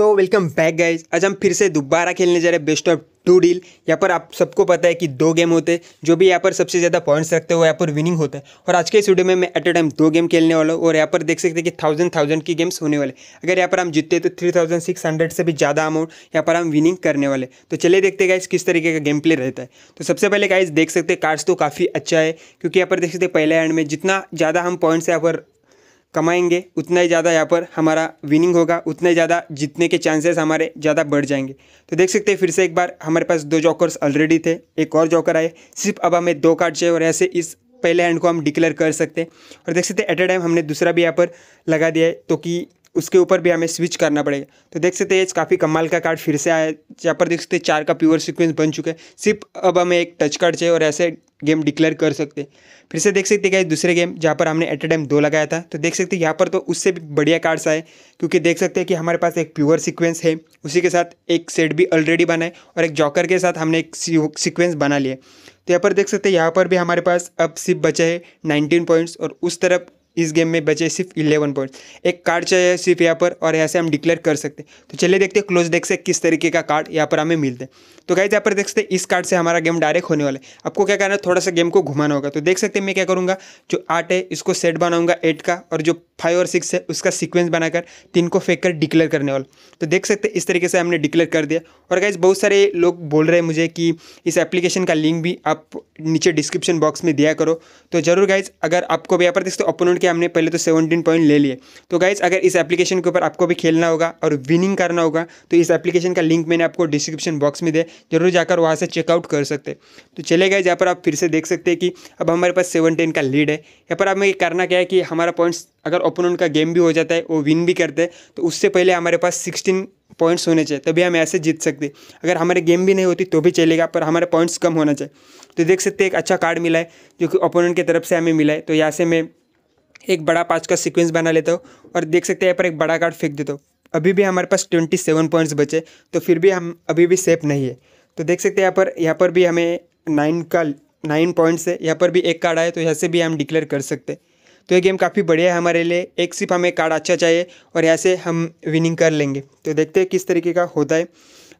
so welcome back guys आज हम फिर से दोबारा खेलने जा रहे हैं बेस्ट ऑफ टू डील यहाँ पर आप सबको पता है कि दो गेम होते हैं जो भी यहाँ पर सबसे ज़्यादा पॉइंट्स रखते हो यहाँ पर विनिंग होता है और आज के इस वीडियो में मैं एट अ टाइम दो गेम खेलने वाला हूँ और यहाँ पर देख सकते हैं कि थाउजेंड थाउजेंड की गेम्स होने वाले अगर यहाँ पर हम जीतते तो थ्री थाउजेंड सिक्स हंड्रेड से भी ज़्यादा अमाउंट यहाँ पर हम विनिंग करने वाले तो चलिए देखते गाइज किस तरीके का गेम प्ले रहता है तो सबसे पहले गाइज देख सकते हैं कार्ड्स तो काफ़ी अच्छा है क्योंकि यहाँ पर देख सकते पहले हैंड में जितना ज़्यादा हम पॉइंट्स यहाँ पर कमाएंगे उतना ही ज़्यादा यहाँ पर हमारा विनिंग होगा उतने ही ज़्यादा जीतने के चांसेस हमारे ज़्यादा बढ़ जाएंगे तो देख सकते हैं फिर से एक बार हमारे पास दो जॉकर्स ऑलरेडी थे एक और जॉकर आए सिर्फ अब हमें दो कार्ड चाहिए और ऐसे इस पहले हैंड को हम डिक्लेयर कर सकते हैं और देख सकते हैं एट अ टाइम हमने दूसरा भी यहाँ पर लगा दिया है तो कि उसके ऊपर भी हमें स्विच करना पड़ेगा तो देख सकते हैं काफ़ी कमाल का कार्ड फिर से आया है जहाँ पर देख सकते हैं चार का प्योर सीक्वेंस बन चुका है सिर्फ अब हमें एक टच कार्ड चाहिए और ऐसे गेम डिक्लेयर कर सकते हैं फिर से देख सकते हैं दूसरे गेम जहाँ पर हमने एट ए टाइम दो लगाया था तो देख सकते हैं यहाँ पर तो उससे भी बढ़िया कार्ड्स आए क्योंकि देख सकते हैं कि हमारे पास एक प्योर सिक्वेंस है उसी के साथ एक सेट भी ऑलरेडी बना है और एक जॉकर के साथ हमने एक सिक्वेंस बना लिया तो यहाँ पर देख सकते हैं यहाँ पर भी हमारे पास अब सिर्फ बचा है नाइनटीन पॉइंट्स और उस तरफ इस गेम में बचे सिर्फ इलेवन पॉइंट एक कार्ड चाहिए सिर्फ यहाँ पर और यहाँ से हम डिक्लेयर कर सकते हैं तो चलिए देखते हैं क्लोज डेक से किस तरीके का कार्ड यहाँ पर हमें मिलता है तो गाइज यहाँ पर देख सकते हैं इस कार्ड से हमारा गेम डायरेक्ट होने वाला है आपको क्या करना है थोड़ा सा गेम को घुमाना होगा तो देख सकते हैं मैं क्या करूँगा जो आठ है इसको सेट बनाऊंगा एट का और जो फाइव और सिक्स है उसका सिक्वेंस बनाकर तीन को फेंक कर डिक्लेयर करने वाला तो देख सकते हैं इस तरीके से हमने डिक्लेयर कर दिया और गाइज बहुत सारे लोग बोल रहे हैं मुझे कि इस एप्लीकेशन का लिंक भी आप नीचे डिस्क्रिप्शन बॉक्स में दिया करो तो जरूर गाइज अगर आपको भी यहाँ पर देख सकते अपोनेंट करके हमने पहले तो सेवनटीन पॉइंट ले लिए तो गाइज़ अगर इस एप्लीकेशन के ऊपर आपको भी खेलना होगा और विनिंग करना होगा तो इस एप्लीकेशन का लिंक मैंने आपको डिस्क्रिप्शन बॉक्स में दे जरूर जाकर वहाँ से चेकआउट कर सकते तो चले गए जहाँ पर आप फिर से देख सकते हैं कि अब हमारे पास सेवनटीन का लीड है यहाँ पर हमें करना क्या है कि हमारा पॉइंट्स अगर ओपोनेंट का गेम भी हो जाता है वो विन भी करते हैं तो उससे पहले हमारे पास सिक्सटीन पॉइंट्स होने चाहिए तभी हम ऐसे जीत सकते अगर हमारे गेम भी नहीं होती तो भी चलेगा पर हमारे पॉइंट्स कम होना चाहिए तो देख सकते एक अच्छा कार्ड मिला है जो कि ओपोनेंट की तरफ से हमें मिला है तो यहाँ से मैं एक बड़ा पाँच का सीक्वेंस बना लेता हूँ और देख सकते हैं यहाँ पर एक बड़ा कार्ड फेंक देता हूँ अभी भी हमारे पास ट्वेंटी सेवन पॉइंट्स बचे तो फिर भी हम अभी भी सेफ नहीं है तो देख सकते हैं यहाँ पर यहाँ पर भी हमें नाइन का नाइन पॉइंट्स है यहाँ पर भी एक कार्ड आए तो यहाँ से भी हम डिक्लेयर कर सकते हैं तो ये गेम काफ़ी बढ़िया है हमारे लिए एक सिर्फ हमें कार्ड अच्छा चाहिए और यहाँ से हम विनिंग कर लेंगे तो देखते हैं किस तरीके का होता है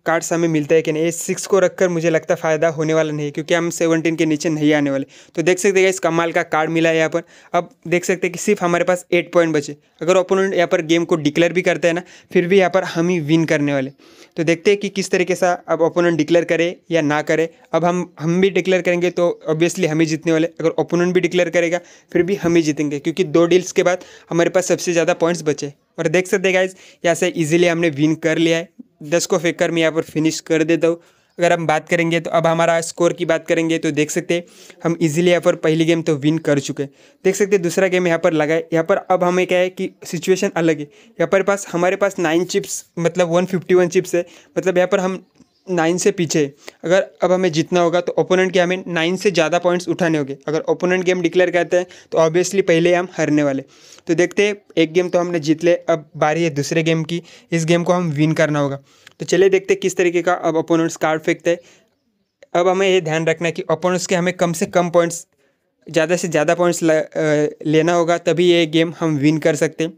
कार्ड्स हमें मिलता है कि नहीं ये सिक्स को रखकर मुझे लगता फ़ायदा होने वाला नहीं क्योंकि हम सेवनटीन के नीचे नहीं आने वाले तो देख सकते हैं इस कमाल का कार्ड मिला है यहाँ पर अब देख सकते हैं कि सिर्फ हमारे पास एट पॉइंट बचे अगर ओपोनेंट यहाँ पर गेम को डिक्लेयर भी करते हैं ना फिर भी यहाँ पर हम ही विन करने वाले तो देखते हैं कि किस तरीके से अब ओपोनेंट डिक्लेयर करे या ना करे अब हम हम भी डिक्लेयर करेंगे तो ऑब्वियसली हम ही जीतने वाले अगर ओपोनेंट भी डिक्लेयर करेगा फिर भी हम ही जीतेंगे क्योंकि दो डील्स के बाद हमारे पास सबसे ज़्यादा पॉइंट्स बचे और देख सकते गाइज यहाँ से इजीली हमने विन कर लिया है दस को फेंक कर मैं यहाँ पर फिनिश कर देता हूँ अगर हम बात करेंगे तो अब हमारा स्कोर की बात करेंगे तो देख सकते हम इजीली यहाँ पर पहली गेम तो विन कर चुके हैं देख सकते दूसरा गेम यहाँ पर लगा है यहाँ पर अब हमें क्या है कि सिचुएशन अलग है यहाँ पर पास हमारे पास नाइन चिप्स मतलब वन फिफ्टी वन चिप्स है मतलब यहाँ पर हम नाइन से पीछे अगर अब हमें जीतना होगा तो ओपोनेंट के हमें नाइन से ज़्यादा पॉइंट्स उठाने होंगे अगर ओपोनेंट गेम डिक्लेयर करते हैं तो ऑब्वियसली पहले हम हारने वाले तो देखते हैं एक गेम तो हमने जीत ले अब बारी है दूसरे गेम की इस गेम को हम विन करना होगा तो चलिए देखते किस तरीके का अब ओपोनेंट्स कार्ड फेंकते अब हमें ये ध्यान रखना है कि ओपोनेंट्स के हमें कम से कम पॉइंट्स ज़्यादा से ज़्यादा पॉइंट्स लेना होगा तभी ये गेम हम विन कर सकते हैं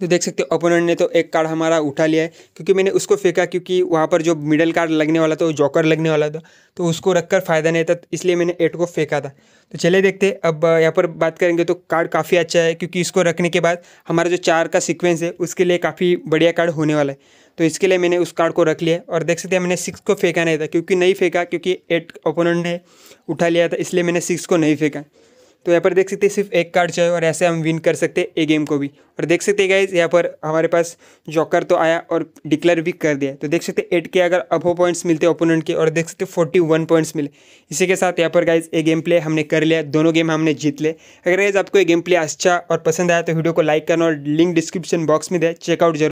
तो देख सकते हो ओपोनेंट ने तो एक कार्ड हमारा उठा लिया है क्योंकि मैंने उसको फेंका क्योंकि वहाँ पर जो मिडल कार्ड लगने वाला था वो जॉकर लगने वाला था तो उसको रखकर फ़ायदा नहीं था इसलिए मैंने एट को फेंका था तो चले देखते अब यहाँ पर बात करेंगे तो कार्ड काफ़ी अच्छा है क्योंकि इसको रखने के बाद हमारा जो चार का सिक्वेंस है उसके लिए काफ़ी बढ़िया कार्ड होने वाला है तो इसके लिए मैंने उस कार्ड को रख लिया और देख सकते हैं मैंने सिक्स को फेंका नहीं था क्योंकि नहीं फेंका क्योंकि एट ओपोनेंट ने उठा लिया था इसलिए मैंने सिक्स को नहीं फेंका तो यहाँ पर देख सकते सिर्फ एक कार्ड चाहिए और ऐसे हम विन कर सकते ए गेम को भी और देख सकते गाइज यहाँ पर हमारे पास जॉकर तो आया और डिक्लेयर भी कर दिया तो देख सकते एट के अगर अबो पॉइंट्स मिलते ओपोनेंट के और देख सकते फोर्टी वन पॉइंट्स मिले इसी के साथ यहाँ पर गाइज ए गेम प्ले हमने कर लिया दोनों गेम हमने जीत ले अगर गाइज आपको ये गेम प्ले अच्छा और पसंद आया तो वीडियो को लाइक करना और लिंक डिस्क्रिप्शन बॉक्स में दे चेकआउट जरूर